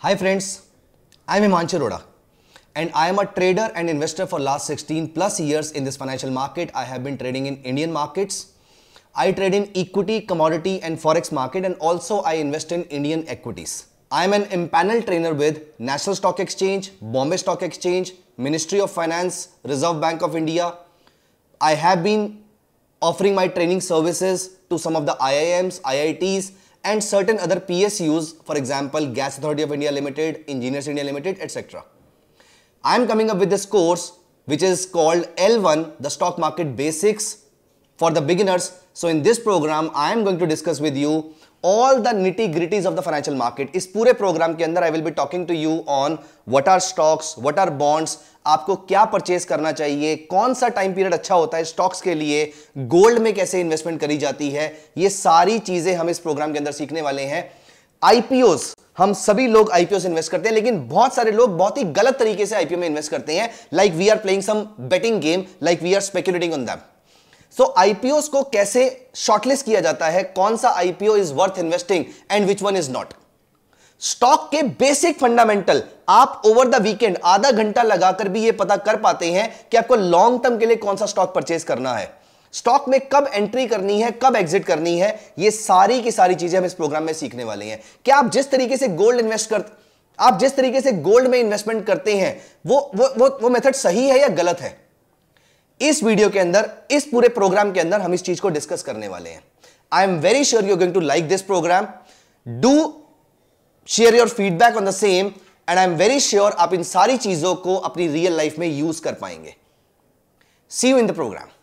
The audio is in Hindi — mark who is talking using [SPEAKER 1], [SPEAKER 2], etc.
[SPEAKER 1] Hi friends, I am Himanshu Roda and I am a trader and investor for last 16 plus years in this financial market. I have been trading in Indian markets. I trade in equity, commodity and forex market and also I invest in Indian equities. I am an empaneled trainer with National Stock Exchange, Bombay Stock Exchange, Ministry of Finance, Reserve Bank of India. I have been offering my training services to some of the IIMs, IITs and certain other PSUs, for example, Gas Authority of India Limited, Engineers India Limited, etc. I am coming up with this course which is called L1, the stock market basics for the beginners. So in this program, I am going to discuss with you all the nitty gritties of the financial market. इस पूरे प्रोग्राम के अंदर I will be talking to you on what are stocks what are bonds आपको क्या परचेस करना चाहिए कौन सा टाइम पीरियड अच्छा होता है स्टॉक्स के लिए गोल्ड में कैसे इन्वेस्टमेंट करी जाती है ये सारी चीजें हम इस प्रोग्राम के अंदर सीखने वाले हैं आईपीओ हम सभी लोग आईपीओ से इन्वेस्ट करते हैं लेकिन बहुत सारे लोग बहुत ही गलत तरीके से आईपीओ में इन्वेस्ट करते हैं like we are playing some betting game like we are speculating on them so so, IPO को कैसे शॉर्टलिस्ट किया जाता है कौन सा IPO is worth investing and which one is not stock के बेसिक फंडामेंटल आप ओवर द वीकेंड आधा घंटा लगाकर भी ये पता कर पाते हैं कि आपको लॉन्ग टर्म के लिए कौन सा स्टॉक परचेज करना है स्टॉक में कब एंट्री करनी है कब एग्जिट करनी है ये सारी की सारी चीजें हम इस प्रोग्राम में सीखने वाले हैं क्या आप जिस तरीके से गोल्ड इन्वेस्ट कर आप जिस तरीके से गोल्ड में इन्वेस्टमेंट करते हैं वो वो वो, वो मेथड सही है या गलत है इस वीडियो के अंदर इस पूरे प्रोग्राम के अंदर हम इस चीज को डिस्कस करने वाले हैं I am very sure you going to like this programme do share your feedback on the same and I am very sure आप इन सारी चीजों को अपनी रियल लाइफ में यूज कर पाएंगे see you in the programme